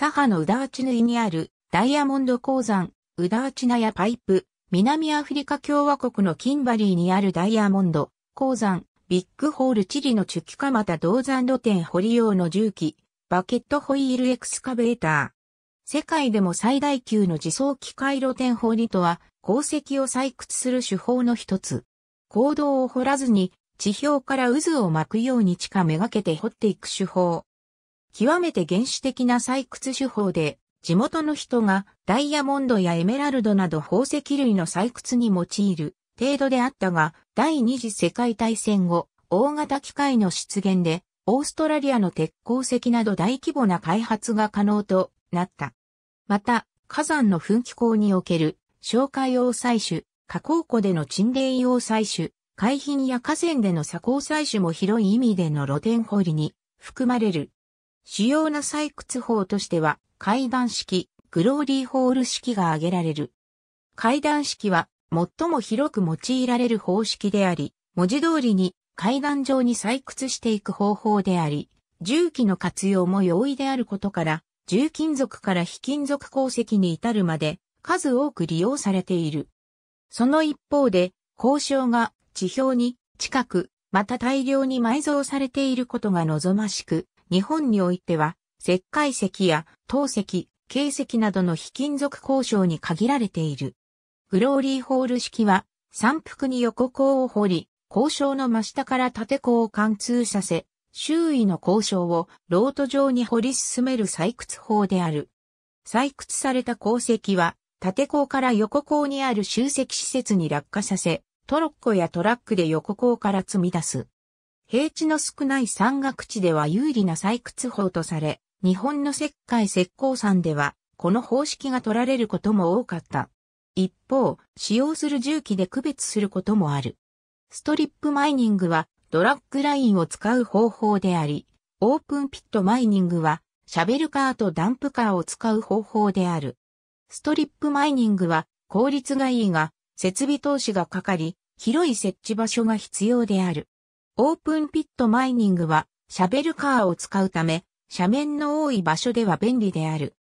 左派のウダーチヌイにあるダイヤモンド鉱山、ウダーチナやパイプ、南アフリカ共和国のキンバリーにあるダイヤモンド、鉱山、ビッグホールチリのチュキカマタ銅山露店掘り用の重機、バケットホイールエクスカベーター。世界でも最大級の自走機械露店掘りとは、鉱石を採掘する手法の一つ。坑道を掘らずに、地表から渦を巻くように地下めがけて掘っていく手法。極めて原始的な採掘手法で、地元の人がダイヤモンドやエメラルドなど宝石類の採掘に用いる程度であったが、第二次世界大戦後、大型機械の出現で、オーストラリアの鉄鉱石など大規模な開発が可能となった。また、火山の噴気口における消火用採取、加工庫での沈殿用採取、海浜や河川での砂鉱採取も広い意味での露天掘りに含まれる主要な採掘法としては、階段式、グローリーホール式が挙げられる。階段式は、最も広く用いられる方式であり、文字通りに階段上に採掘していく方法であり、重機の活用も容易であることから、重金属から非金属鉱石に至るまで数多く利用されている。その一方で、交渉が地表に近く、また大量に埋蔵されていることが望ましく、日本においては、石灰石や陶石、形石などの非金属鉱床に限られている。グローリーホール式は、山腹に横坑を掘り、鉱床の真下から縦坑を貫通させ、周囲の鉱床をロート状に掘り進める採掘法である。採掘された鉱石は、縦坑から横坑にある集積施設に落下させ、トロッコやトラックで横坑から積み出す。平地の少ない山岳地では有利な採掘法とされ、日本の石灰石膏山では、この方式が取られることも多かった。一方、使用する重機で区別することもある。ストリップマイニングはドラッグラインを使う方法であり、オープンピットマイニングはシャベルカーとダンプカーを使う方法である。ストリップマイニングは効率がいいが、設備投資がかかり、広い設置場所が必要である。オープンピットマイニングは、シャベルカーを使うため、斜面の多い場所では便利である。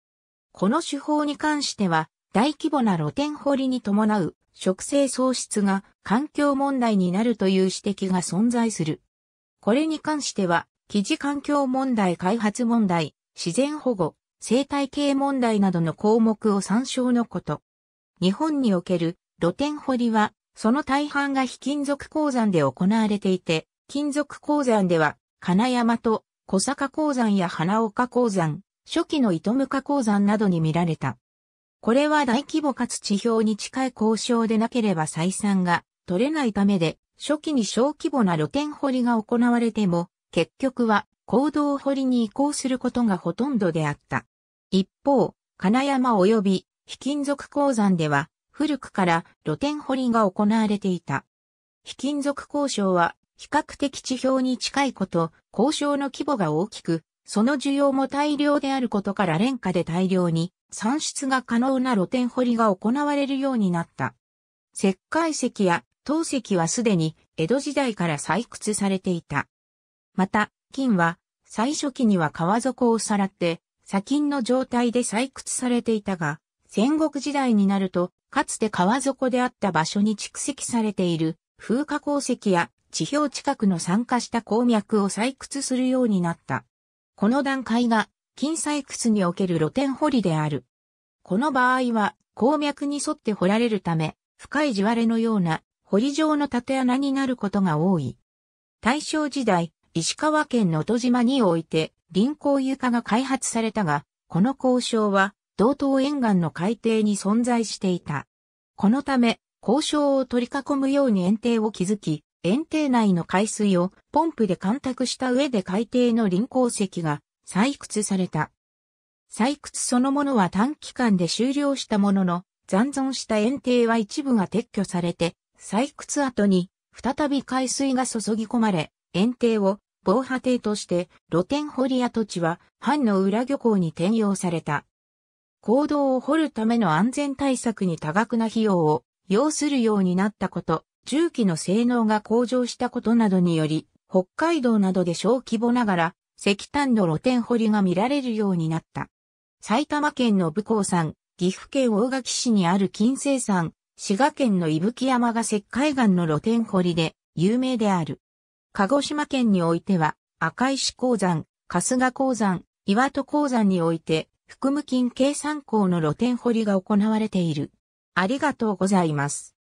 この手法に関しては、大規模な露天掘りに伴う、植生喪失が環境問題になるという指摘が存在する。これに関しては、記事環境問題開発問題、自然保護、生態系問題などの項目を参照のこと。日本における露天掘りは、その大半が非金属鉱山で行われていて、金属鉱山では、金山と小坂鉱山や花岡鉱山、初期の糸向鉱山などに見られた。これは大規模かつ地表に近い交渉でなければ採算が取れないためで、初期に小規模な露天掘りが行われても、結局は行動掘りに移行することがほとんどであった。一方、金山及び非金属鉱山では、古くから露天掘りが行われていた。非金属鉱床は比較的地表に近いこと、交渉の規模が大きく、その需要も大量であることから廉価で大量に産出が可能な露天掘りが行われるようになった。石灰石や陶石はすでに江戸時代から採掘されていた。また、金は最初期には川底をさらって、砂金の状態で採掘されていたが、戦国時代になると、かつて川底であった場所に蓄積されている風化鉱石や地表近くの酸化した鉱脈を採掘するようになった。この段階が金採掘における露天掘りである。この場合は鉱脈に沿って掘られるため、深い地割れのような掘り状の縦穴になることが多い。大正時代、石川県の戸島において、臨港床が開発されたが、この交渉は、道東沿岸の海底に存在していた。このため、交渉を取り囲むように園庭を築き、園庭内の海水をポンプで干拓した上で海底の林鉱石が採掘された。採掘そのものは短期間で終了したものの、残存した園庭は一部が撤去されて、採掘後に再び海水が注ぎ込まれ、園庭を防波堤として露天掘り跡地は藩の裏漁港に転用された。坑道を掘るための安全対策に多額な費用を要するようになったこと、重機の性能が向上したことなどにより、北海道などで小規模ながら石炭の露天掘りが見られるようになった。埼玉県の武甲山、岐阜県大垣市にある金星山、滋賀県の伊吹山が石灰岩の露天掘りで有名である。鹿児島県においては赤石鉱山、春日鉱山、岩戸鉱山において含む金計算鉱の露天掘りが行われている。ありがとうございます。